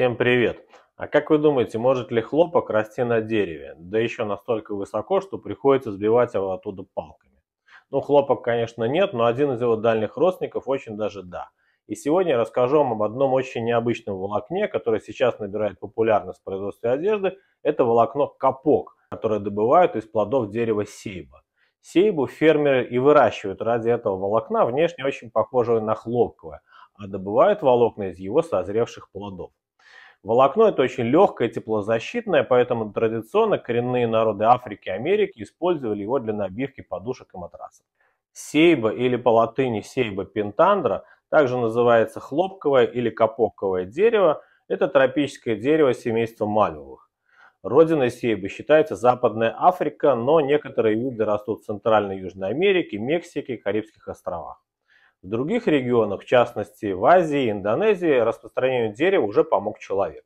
Всем привет! А как вы думаете, может ли хлопок расти на дереве? Да еще настолько высоко, что приходится сбивать его оттуда палками. Ну, хлопок, конечно, нет, но один из его дальних родственников очень даже да. И сегодня я расскажу вам об одном очень необычном волокне, которое сейчас набирает популярность в производстве одежды. Это волокно капок, которое добывают из плодов дерева сейба. Сейбу фермеры и выращивают ради этого волокна, внешне очень похожего на хлопковое, а добывают волокна из его созревших плодов. Волокно это очень легкое, теплозащитное, поэтому традиционно коренные народы Африки и Америки использовали его для набивки подушек и матрасов. Сейба или по латыни сейба пентандра также называется хлопковое или капоковое дерево. Это тропическое дерево семейства мальвовых. Родиной сейбы считается Западная Африка, но некоторые виды растут в Центральной Южной Америке, Мексике и Карибских островах. В других регионах, в частности в Азии, и Индонезии, распространению дерева уже помог человек.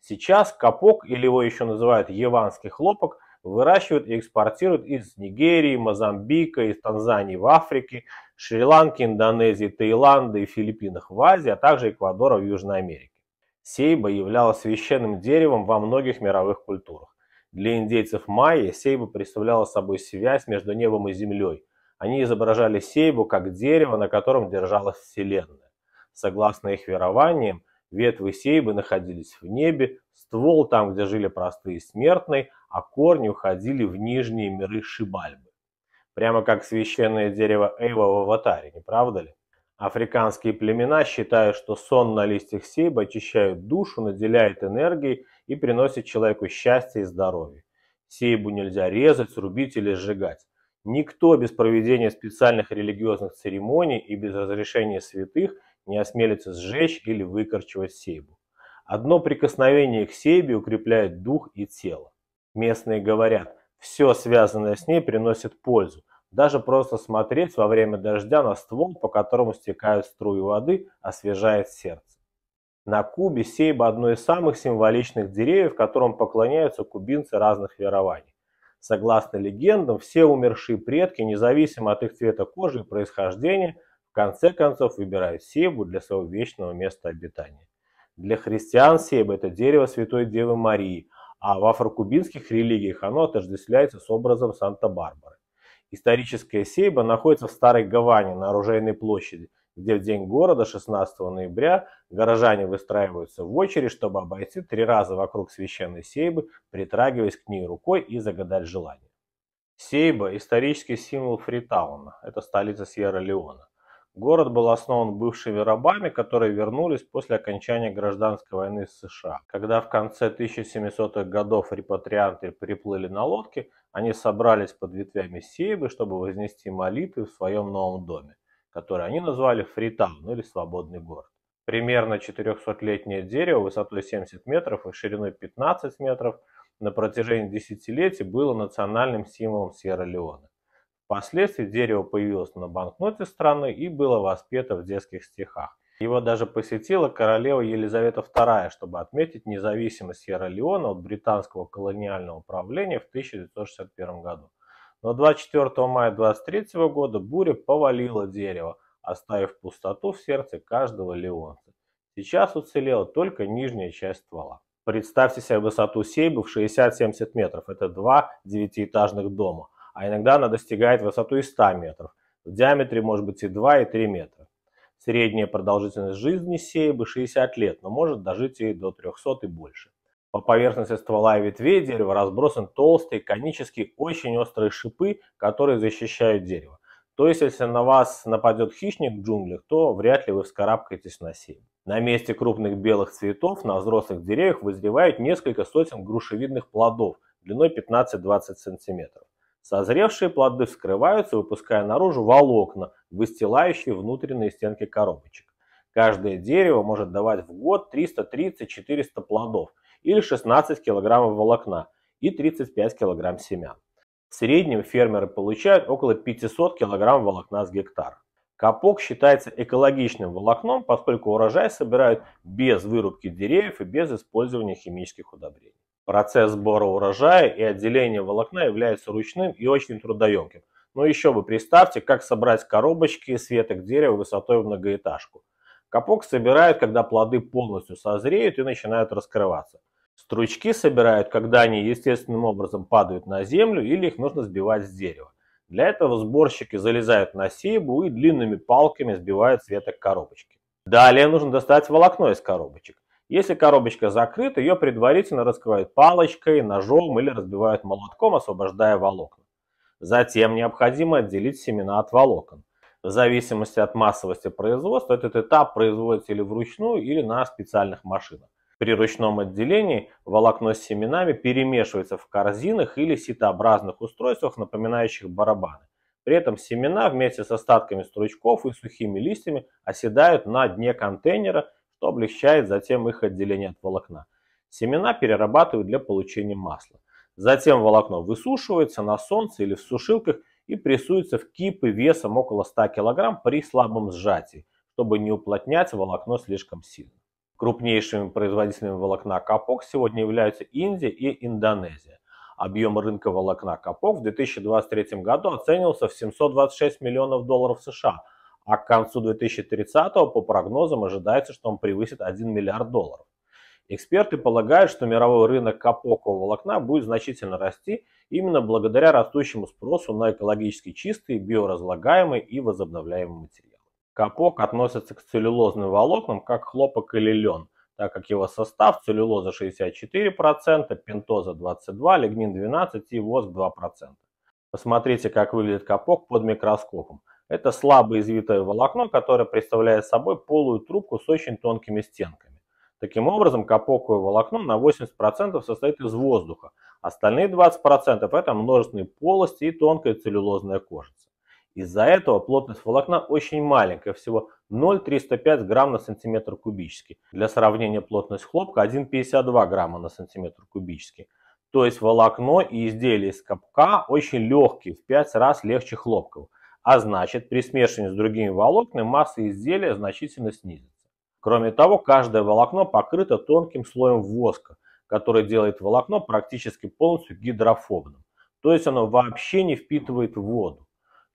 Сейчас капок, или его еще называют яванский хлопок, выращивают и экспортируют из Нигерии, Мозамбика, из Танзании в Африке, Шри-Ланки, Индонезии, Таиланда и Филиппинах в Азии, а также Эквадора в Южной Америке. Сейба являлась священным деревом во многих мировых культурах. Для индейцев майя сейба представляла собой связь между небом и землей – они изображали сейбу как дерево, на котором держалась Вселенная. Согласно их верованиям, ветвы сейбы находились в небе, ствол там, где жили простые смертные, а корни уходили в нижние миры Шибальбы. Прямо как священное дерево Эйва в Аватаре, не правда ли? Африканские племена считают, что сон на листьях сейба очищает душу, наделяет энергией и приносит человеку счастье и здоровье. Сейбу нельзя резать, рубить или сжигать. Никто без проведения специальных религиозных церемоний и без разрешения святых не осмелится сжечь или выкорчевать сейбу. Одно прикосновение к сейбе укрепляет дух и тело. Местные говорят, все связанное с ней приносит пользу. Даже просто смотреть во время дождя на ствол, по которому стекают струи воды, освежает сердце. На Кубе сейба одно из самых символичных деревьев, которым поклоняются кубинцы разных верований. Согласно легендам, все умершие предки, независимо от их цвета кожи и происхождения, в конце концов выбирают сельбу для своего вечного места обитания. Для христиан сельба – это дерево Святой Девы Марии, а в афрокубинских религиях оно отождествляется с образом Санта-Барбары. Историческая сейба находится в Старой Гаване на Оружейной площади, где в день города 16 ноября Горожане выстраиваются в очередь, чтобы обойти три раза вокруг священной сейбы, притрагиваясь к ней рукой и загадать желание. Сейба – исторический символ Фритауна, это столица Сьерра-Леона. Город был основан бывшими рабами, которые вернулись после окончания гражданской войны с США. Когда в конце 1700-х годов репатрианты приплыли на лодке, они собрались под ветвями Сейбы, чтобы вознести молитвы в своем новом доме, который они назвали Фритаун или Свободный город примерно 400-летнее дерево высотой 70 метров и шириной 15 метров на протяжении десятилетий было национальным символом Сьерра-Леона. Впоследствии дерево появилось на банкноте страны и было воспето в детских стихах. Его даже посетила королева Елизавета II, чтобы отметить независимость Сьерра-Леона от британского колониального правления в 1961 году. Но 24 мая 23 года буря повалила дерево – оставив пустоту в сердце каждого леонца. Сейчас уцелела только нижняя часть ствола. Представьте себе высоту сейбы в 60-70 метров. Это два девятиэтажных дома. А иногда она достигает высоту и 100 метров. В диаметре может быть и 2, и 3 метра. Средняя продолжительность жизни сейбы 60 лет, но может дожить и до 300 и больше. По поверхности ствола и ветвей дерева разбросан толстые, конические, очень острые шипы, которые защищают дерево. То есть, если на вас нападет хищник в джунглях, то вряд ли вы вскарабкаетесь на сень. На месте крупных белых цветов на взрослых деревьях вызревают несколько сотен грушевидных плодов длиной 15-20 см. Созревшие плоды вскрываются, выпуская наружу волокна, выстилающие внутренние стенки коробочек. Каждое дерево может давать в год 330-400 плодов или 16 кг волокна и 35 кг семян. В среднем фермеры получают около 500 кг волокна с гектара. Капок считается экологичным волокном, поскольку урожай собирают без вырубки деревьев и без использования химических удобрений. Процесс сбора урожая и отделения волокна является ручным и очень трудоемким. Но еще вы представьте, как собрать коробочки из веток дерева высотой в многоэтажку. Капок собирают, когда плоды полностью созреют и начинают раскрываться. Стручки собирают, когда они естественным образом падают на землю или их нужно сбивать с дерева. Для этого сборщики залезают на сейбу и длинными палками сбивают с веток коробочки. Далее нужно достать волокно из коробочек. Если коробочка закрыта, ее предварительно раскрывают палочкой, ножом или разбивают молотком, освобождая волокна. Затем необходимо отделить семена от волокон. В зависимости от массовости производства этот этап производится или вручную, или на специальных машинах. При ручном отделении волокно с семенами перемешивается в корзинах или ситообразных устройствах, напоминающих барабаны. При этом семена вместе с остатками стручков и сухими листьями оседают на дне контейнера, что облегчает затем их отделение от волокна. Семена перерабатывают для получения масла. Затем волокно высушивается на солнце или в сушилках и прессуется в кипы весом около 100 кг при слабом сжатии, чтобы не уплотнять волокно слишком сильно. Крупнейшими производителями волокна капок сегодня являются Индия и Индонезия. Объем рынка волокна капок в 2023 году оценился в 726 миллионов долларов США, а к концу 2030 по прогнозам ожидается, что он превысит 1 миллиард долларов. Эксперты полагают, что мировой рынок капокового волокна будет значительно расти именно благодаря растущему спросу на экологически чистые, биоразлагаемые и возобновляемые материалы. Капок относится к целлюлозным волокнам, как хлопок или лен, так как его состав целлюлоза 64%, пентоза 22%, лигнин 12% и воск 2%. Посмотрите, как выглядит капок под микроскопом. Это слабо извитое волокно, которое представляет собой полую трубку с очень тонкими стенками. Таким образом, капоковое волокно на 80% состоит из воздуха, остальные 20% это множественные полости и тонкая целлюлозная кожица. Из-за этого плотность волокна очень маленькая, всего 0,305 грамм на сантиметр кубический. Для сравнения плотность хлопка 1,52 грамма на сантиметр кубический. То есть волокно и изделие из капка очень легкие, в 5 раз легче хлопкового. А значит, при смешивании с другими волокнами масса изделия значительно снизится. Кроме того, каждое волокно покрыто тонким слоем воска, который делает волокно практически полностью гидрофобным. То есть оно вообще не впитывает воду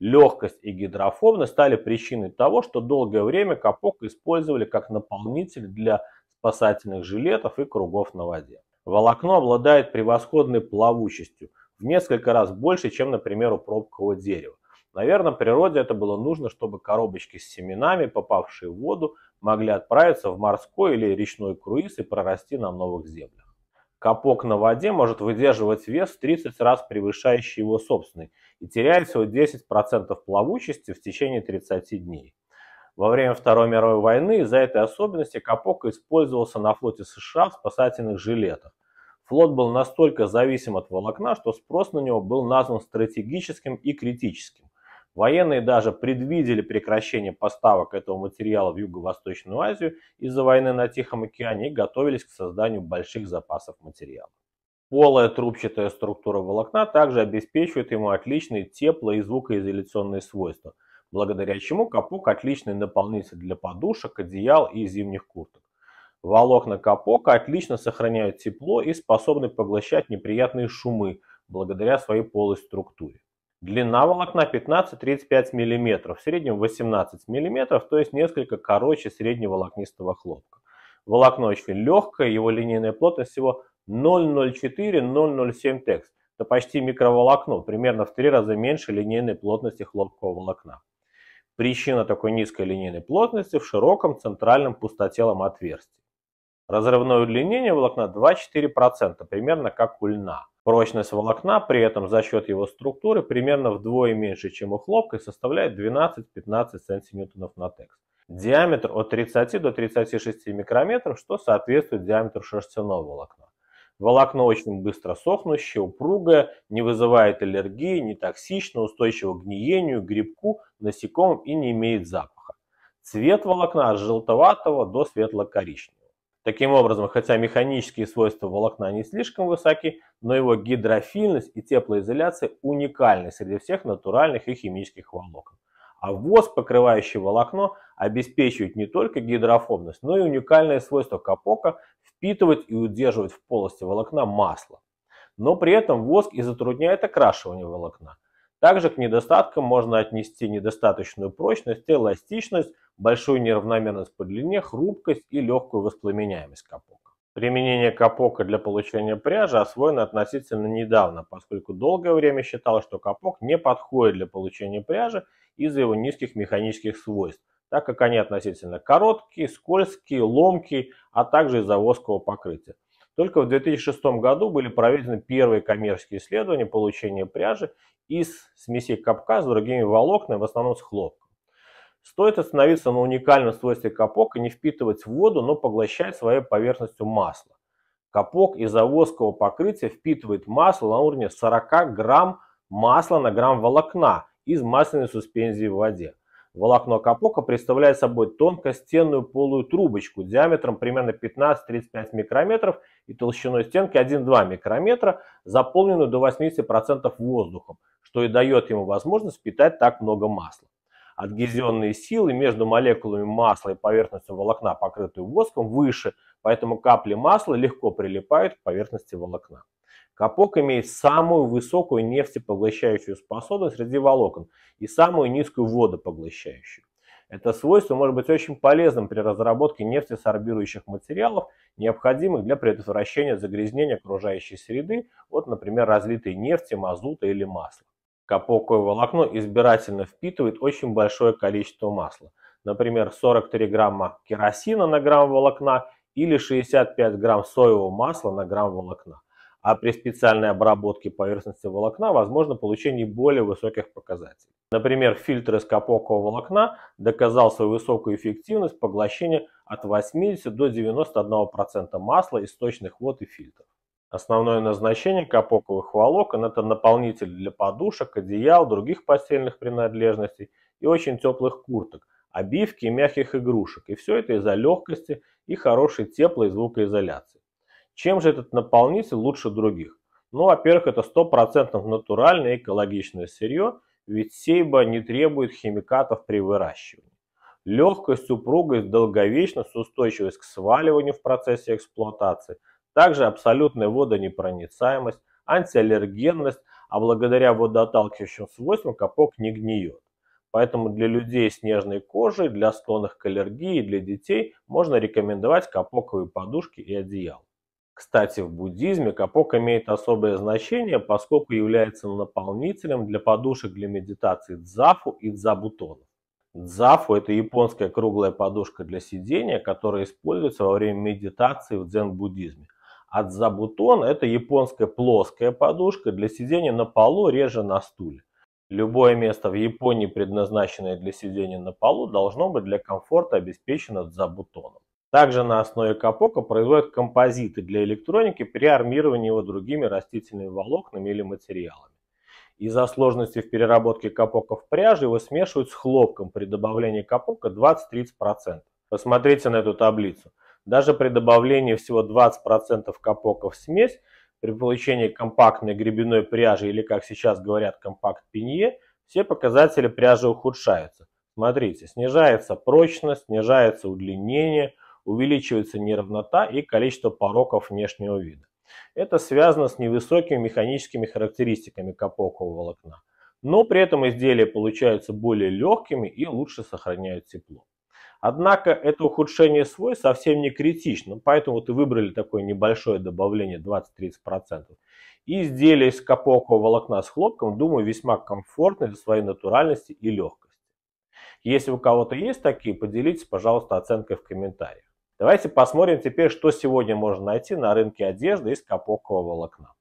легкость и гидрофобность стали причиной того, что долгое время капок использовали как наполнитель для спасательных жилетов и кругов на воде. Волокно обладает превосходной плавучестью, в несколько раз больше, чем, например, у пробкового дерева. Наверное, природе это было нужно, чтобы коробочки с семенами, попавшие в воду, могли отправиться в морской или речной круиз и прорасти на новых землях. Капок на воде может выдерживать вес в 30 раз превышающий его собственный и теряет всего 10% плавучести в течение 30 дней. Во время Второй мировой войны из-за этой особенности капок использовался на флоте США в спасательных жилетах. Флот был настолько зависим от волокна, что спрос на него был назван стратегическим и критическим. Военные даже предвидели прекращение поставок этого материала в Юго-Восточную Азию из-за войны на Тихом океане и готовились к созданию больших запасов материала. Полая трубчатая структура волокна также обеспечивает ему отличные тепло- и звукоизоляционные свойства, благодаря чему капок – отличный наполнитель для подушек, одеял и зимних курток. Волокна капока отлично сохраняют тепло и способны поглощать неприятные шумы благодаря своей полой структуре. Длина волокна 15-35 мм, в среднем 18 мм, то есть несколько короче среднего волокнистого хлопка. Волокно очень легкое, его линейная плотность всего 0,04-0,07 текст. Это почти микроволокно, примерно в три раза меньше линейной плотности хлопкового волокна. Причина такой низкой линейной плотности в широком центральном пустотелом отверстии. Разрывное удлинение волокна 2-4%, примерно как у льна. Прочность волокна при этом за счет его структуры примерно вдвое меньше, чем у хлопка и составляет 12-15 см на текст. Диаметр от 30 до 36 микрометров, что соответствует диаметру шерстяного волокна. Волокно очень быстро сохнущее, упругое, не вызывает аллергии, не токсично, устойчиво к гниению, грибку, насекомым и не имеет запаха. Цвет волокна от желтоватого до светло-коричневого. Таким образом, хотя механические свойства волокна не слишком высоки, но его гидрофильность и теплоизоляция уникальны среди всех натуральных и химических волокон. А воск, покрывающий волокно, обеспечивает не только гидрофобность, но и уникальное свойство капока впитывать и удерживать в полости волокна масло. Но при этом воск и затрудняет окрашивание волокна. Также к недостаткам можно отнести недостаточную прочность, эластичность, большую неравномерность по длине, хрупкость и легкую воспламеняемость капока. Применение капока для получения пряжи освоено относительно недавно, поскольку долгое время считалось, что капок не подходит для получения пряжи из-за его низких механических свойств, так как они относительно короткие, скользкие, ломкие, а также из-за воскового покрытия. Только в 2006 году были проведены первые коммерческие исследования получения пряжи из смесей капка с другими волокнами, в основном с хлопком. Стоит остановиться на уникальном свойстве капок и не впитывать в воду, но поглощать своей поверхностью масло. Капок из-за воскового покрытия впитывает масло на уровне 40 грамм масла на грамм волокна из масляной суспензии в воде. Волокно капока представляет собой тонкостенную полую трубочку диаметром примерно 15-35 микрометров и толщиной стенки 1-2 микрометра, заполненную до 80% воздухом, что и дает ему возможность впитать так много масла. Адгезионные силы между молекулами масла и поверхностью волокна, покрытую воском, выше, поэтому капли масла легко прилипают к поверхности волокна. Капок имеет самую высокую нефтепоглощающую способность среди волокон и самую низкую водопоглощающую. Это свойство может быть очень полезным при разработке нефтесорбирующих материалов, необходимых для предотвращения загрязнения окружающей среды вот, например, разлитой нефти, мазута или масла. Капоковое волокно избирательно впитывает очень большое количество масла. Например, 43 грамма керосина на грамм волокна или 65 грамм соевого масла на грамм волокна а при специальной обработке поверхности волокна возможно получение более высоких показателей. Например, фильтр из капокового волокна доказал свою высокую эффективность поглощения от 80 до 91% масла источных вод и фильтров. Основное назначение капоковых волокон – это наполнитель для подушек, одеял, других постельных принадлежностей и очень теплых курток, обивки и мягких игрушек. И все это из-за легкости и хорошей теплой звукоизоляции. Чем же этот наполнитель лучше других? Ну, во-первых, это стопроцентно натуральное экологичное сырье, ведь сейба не требует химикатов при выращивании. Легкость, упругость, долговечность, устойчивость к сваливанию в процессе эксплуатации, также абсолютная водонепроницаемость, антиаллергенность, а благодаря водоотталкивающим свойствам капок не гниет. Поэтому для людей с нежной кожей, для склонных к аллергии, для детей можно рекомендовать капоковые подушки и одеял. Кстати, в буддизме капок имеет особое значение, поскольку является наполнителем для подушек для медитации дзафу и дзабутонов. Дзафу – это японская круглая подушка для сидения, которая используется во время медитации в дзен-буддизме. А дзабутон – это японская плоская подушка для сидения на полу, реже на стуле. Любое место в Японии, предназначенное для сидения на полу, должно быть для комфорта обеспечено дзабутоном. Также на основе капока производят композиты для электроники при армировании его другими растительными волокнами или материалами. Из-за сложности в переработке капока в пряже его смешивают с хлопком при добавлении капока 20-30%. Посмотрите на эту таблицу. Даже при добавлении всего 20% капока в смесь, при получении компактной гребенной пряжи или, как сейчас говорят, компакт-пенье, все показатели пряжи ухудшаются. Смотрите, снижается прочность, снижается удлинение – увеличивается неравнота и количество пороков внешнего вида. Это связано с невысокими механическими характеристиками капокового волокна, но при этом изделия получаются более легкими и лучше сохраняют тепло. Однако это ухудшение свой совсем не критично, поэтому вот и выбрали такое небольшое добавление 20-30%. И изделия из капокового волокна с хлопком, думаю, весьма комфортны для своей натуральности и легкости. Если у кого-то есть такие, поделитесь, пожалуйста, оценкой в комментариях. Давайте посмотрим теперь, что сегодня можно найти на рынке одежды из капокового волокна.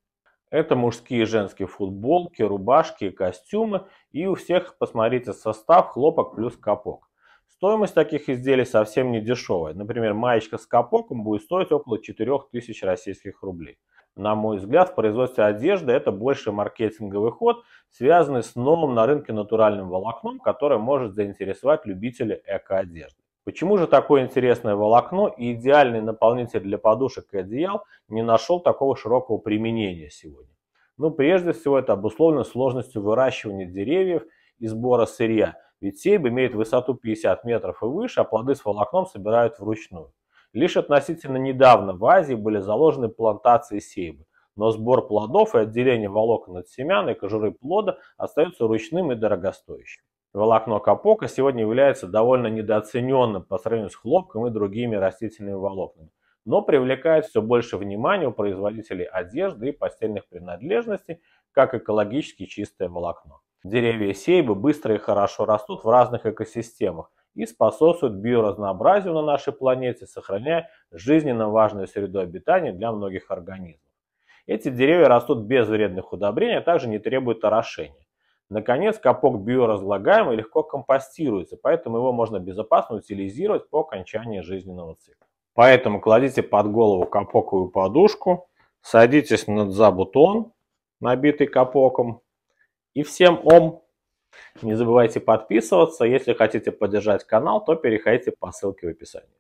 Это мужские и женские футболки, рубашки и костюмы. И у всех, посмотрите, состав хлопок плюс капок. Стоимость таких изделий совсем не дешевая. Например, маечка с капоком будет стоить около 4000 российских рублей. На мой взгляд, в производстве одежды это больше маркетинговый ход, связанный с новым на рынке натуральным волокном, которое может заинтересовать любителей эко-одежды. Почему же такое интересное волокно и идеальный наполнитель для подушек и одеял не нашел такого широкого применения сегодня? Ну, прежде всего, это обусловлено сложностью выращивания деревьев и сбора сырья, ведь сейб имеет высоту 50 метров и выше, а плоды с волокном собирают вручную. Лишь относительно недавно в Азии были заложены плантации сейбы, но сбор плодов и отделение волокон от семян и кожуры плода остаются ручным и дорогостоящим волокно капока сегодня является довольно недооцененным по сравнению с хлопком и другими растительными волокнами, но привлекает все больше внимания у производителей одежды и постельных принадлежностей, как экологически чистое волокно. Деревья сейбы быстро и хорошо растут в разных экосистемах и способствуют биоразнообразию на нашей планете, сохраняя жизненно важную среду обитания для многих организмов. Эти деревья растут без вредных удобрений, а также не требуют орошения. Наконец, капок биоразлагаемый легко компостируется, поэтому его можно безопасно утилизировать по окончании жизненного цикла. Поэтому кладите под голову капоковую подушку, садитесь над забутон набитый капоком, и всем ом! Не забывайте подписываться. Если хотите поддержать канал, то переходите по ссылке в описании.